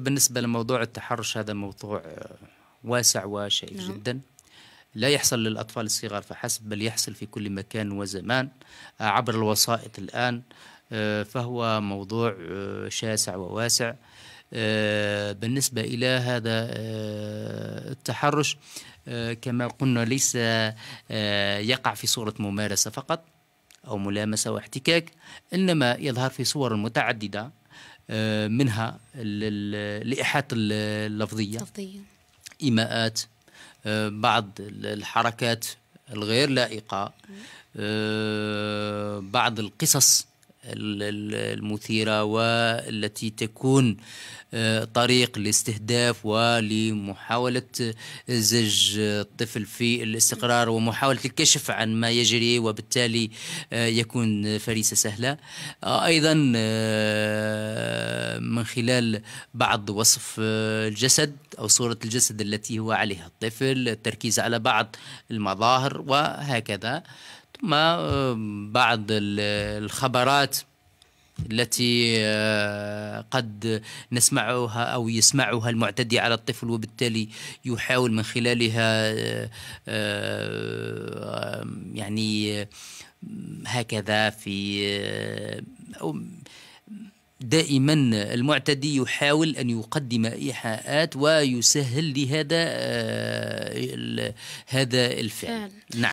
بالنسبة لموضوع التحرش هذا موضوع آه، واسع وشائك نعم. جدا لا يحصل للأطفال الصغار فحسب بل يحصل في كل مكان وزمان آه، عبر الوسائط الآن آه، فهو موضوع شاسع وواسع بالنسبة إلى هذا التحرش كما قلنا ليس يقع في صورة ممارسة فقط أو ملامسة واحتكاك إنما يظهر في صور متعددة آه، منها الإيحاءات اللفظية لفظية. إيماءات آه، بعض الحركات الغير لائقة آه، بعض القصص المثيرة والتي تكون آه، طريق لاستهداف ولمحاولة آه، زج آه، الطفل في الاستقرار ومحاولة الكشف عن ما يجري وبالتالي يكون فريسة سهلة أيضا من خلال بعض وصف الجسد أو صورة الجسد التي هو عليها الطفل التركيز على بعض المظاهر وهكذا ما آه، بعض الخبرات التي آه، قد نسمعها او يسمعها المعتدي على الطفل وبالتالي يحاول من خلالها آه، يعني هكذا في دائما المعتدي يحاول ان يقدم ايحاءات ويسهل لهذا هذا الفعل نعم